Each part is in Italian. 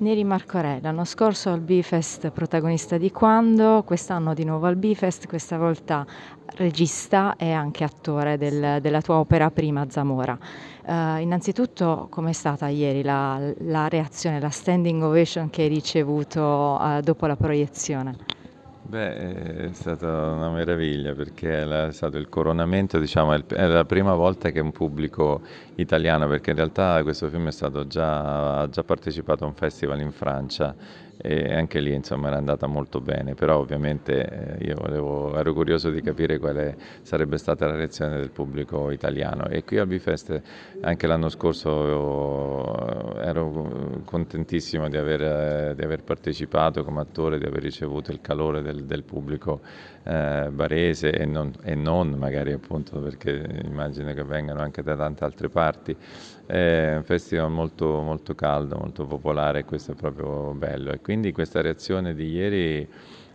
Neri Marco l'anno scorso al Bifest protagonista di Quando, quest'anno di nuovo al Bifest, questa volta regista e anche attore del, della tua opera prima Zamora. Uh, innanzitutto com'è stata ieri la, la, reazione, la standing ovation che hai ricevuto uh, dopo la proiezione? Beh, eh, è stata una meraviglia perché è stato il coronamento, diciamo, è la prima volta che un pubblico italiano, perché in realtà questo film è stato già, ha già partecipato a un festival in Francia e anche lì insomma era andata molto bene, però ovviamente eh, io volevo, ero curioso di capire quale sarebbe stata la reazione del pubblico italiano e qui al Bifest anche l'anno scorso eh, ero contentissimo di aver, eh, di aver, partecipato come attore, di aver ricevuto il calore del, del pubblico eh, barese e non, e non, magari appunto perché immagino che vengano anche da tante altre parti. È un festival molto, molto caldo, molto popolare, e questo è proprio bello quindi questa reazione di ieri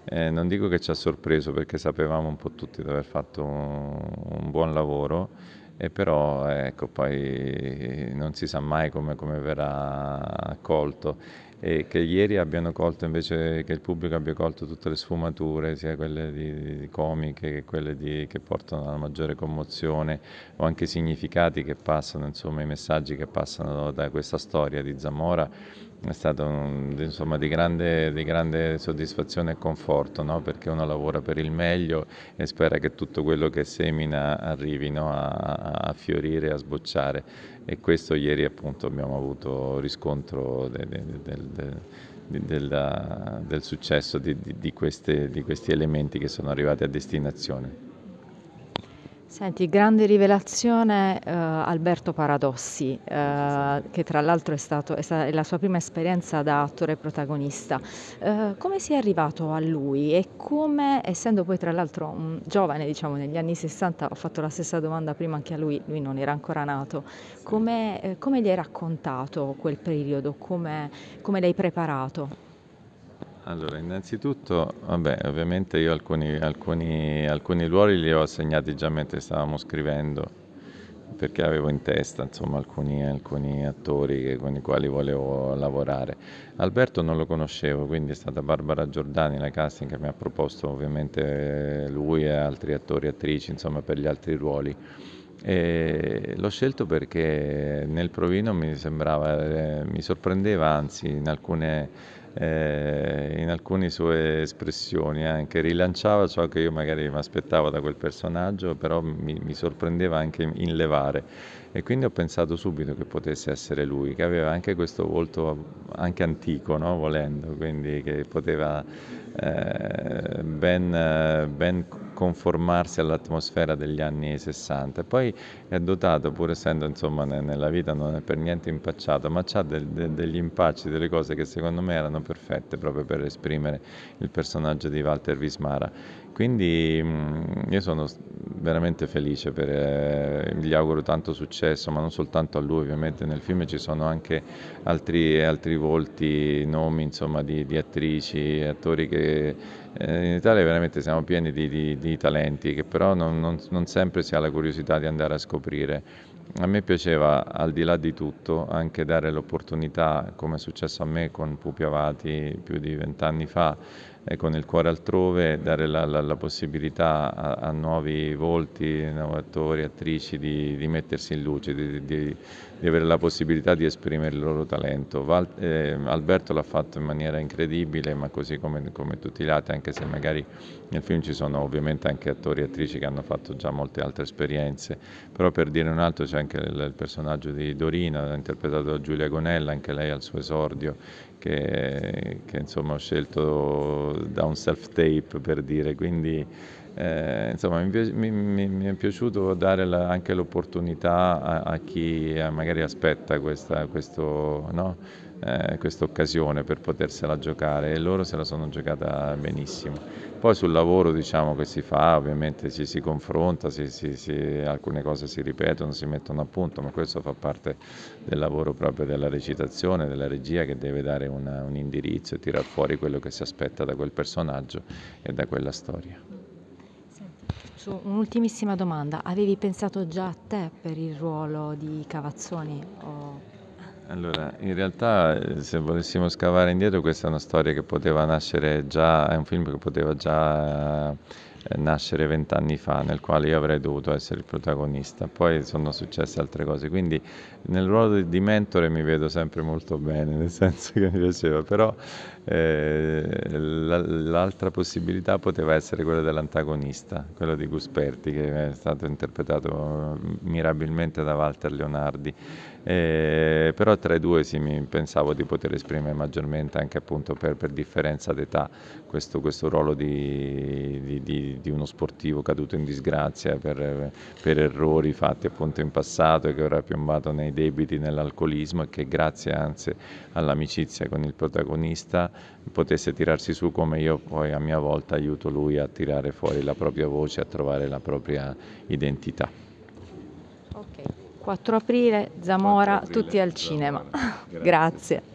eh, non dico che ci ha sorpreso perché sapevamo un po' tutti di aver fatto un, un buon lavoro, e eh, però ecco, poi non si sa mai come, come, verrà accolto e che ieri abbiano colto invece che il pubblico abbia colto tutte le sfumature sia quelle di, di comiche che quelle di, che portano alla maggiore commozione o anche i significati che passano insomma i messaggi che passano da questa storia di Zamora è stato mm, insomma, di, grande, di, grande, soddisfazione e conforto no? perché uno lavora per il meglio e spera che tutto quello che semina arrivi no? a, a, fiorire, a sbocciare e questo ieri appunto abbiamo avuto riscontro del, del, del, del successo di, di, queste, di questi elementi che sono arrivati a destinazione. Senti, grande rivelazione uh, Alberto Paradossi, uh, che tra l'altro è, stato, è stata è la sua prima esperienza da attore protagonista. Uh, come si è arrivato a lui e come, essendo poi tra l'altro un giovane, diciamo negli anni 60, ho fatto la stessa domanda prima anche a lui, lui non era ancora nato, come, eh, come gli hai raccontato quel periodo, come, come l'hai preparato? Allora, innanzitutto, vabbè, ovviamente io alcuni, alcuni, alcuni ruoli li ho assegnati già mentre stavamo scrivendo, perché avevo in testa insomma, alcuni, alcuni, attori con i quali volevo lavorare. Alberto non lo conoscevo, quindi è stata Barbara Giordani la casting che mi ha proposto ovviamente lui e altri attori e attrici insomma, per gli altri ruoli. E l'ho scelto perché nel provino mi sembrava, eh, mi sorprendeva anzi in alcune eh, in alcune sue espressioni eh, anche, rilanciava ciò che io magari mi aspettavo da quel personaggio, però mi, mi sorprendeva anche in levare e quindi ho pensato subito che potesse essere lui, che aveva anche questo volto anche antico, no? volendo, quindi che poteva eh, ben, eh, ben conformarsi all'atmosfera degli anni 60. Poi è dotato, pur essendo insomma nella vita non è per niente impacciato, ma ha de- de- degli impacci, delle cose che secondo me erano perfette proprio per esprimere il personaggio di Walter Wismara. Quindi mh, io sono veramente felice, per, eh, gli auguro tanto successo, ma non soltanto a lui, ovviamente nel film ci sono anche altri, altri volti, nomi insomma, di, di, attrici, attori che eh, in Italia veramente siamo pieni di, di, di talenti che però non, non, non sempre si ha la curiosità di andare a scoprire. A me piaceva, al di là di tutto, anche dare l'opportunità, come è successo a me con Pupi Avati più di vent'anni fa, con il cuore altrove, dare la, la, la possibilità a, a, nuovi volti, nuovi attori, attrici di, di mettersi in luce, di, di, di, avere la possibilità di esprimere il loro talento. Val, eh, Alberto l'ha fatto in maniera incredibile, ma così come, come, tutti gli altri, anche se magari nel film ci sono ovviamente anche attori e attrici che hanno fatto già molte altre esperienze, però per dire un altro c'è anche il, il personaggio di Dorina, interpretato da Giulia Gonella, anche lei al suo esordio, che, che insomma ho scelto da un self-tape per dire, quindi eh, insomma mi, mi, mi, è piaciuto dare la, anche l'opportunità a, a, chi eh, magari aspetta questa, questo... No? Eh, questa occasione per potersela giocare e loro se la sono giocata benissimo. Poi sul lavoro diciamo che si fa, ovviamente ci si confronta, si, si, si, alcune cose si ripetono, si mettono a punto, ma questo fa parte del lavoro proprio della recitazione, della regia che deve dare una, un indirizzo e tirar fuori quello che si aspetta da quel personaggio e da quella storia un'ultimissima domanda. Avevi pensato già a te per il ruolo di Cavazzoni? O... Allora, in realtà eh, se volessimo scavare indietro questa è una storia che poteva nascere già, è un film che poteva già nascere vent'anni fa, nel quale io avrei dovuto essere il protagonista. Poi sono successe altre cose, quindi nel ruolo di mentore mi vedo sempre molto bene, nel senso che mi piaceva, però eh, l'altra possibilità poteva essere quella dell'antagonista, quello di Gusperti, che è stato interpretato mm, mirabilmente da Walter Leonardi. Eh, però tra i due sì, mi pensavo di poter esprimere maggiormente anche appunto per, per differenza d'età questo, questo ruolo di, di, di di, uno sportivo caduto in disgrazia per, per, errori fatti appunto in passato e che ora è piombato nei debiti, nell'alcolismo e che grazie anzi all'amicizia con il protagonista potesse tirarsi su come io poi a mia volta aiuto lui a tirare fuori la propria voce, a trovare la propria identità. Ok, 4 aprile, Zamora, 4 aprile, tutti al Zamora. cinema. Grazie. Grazie.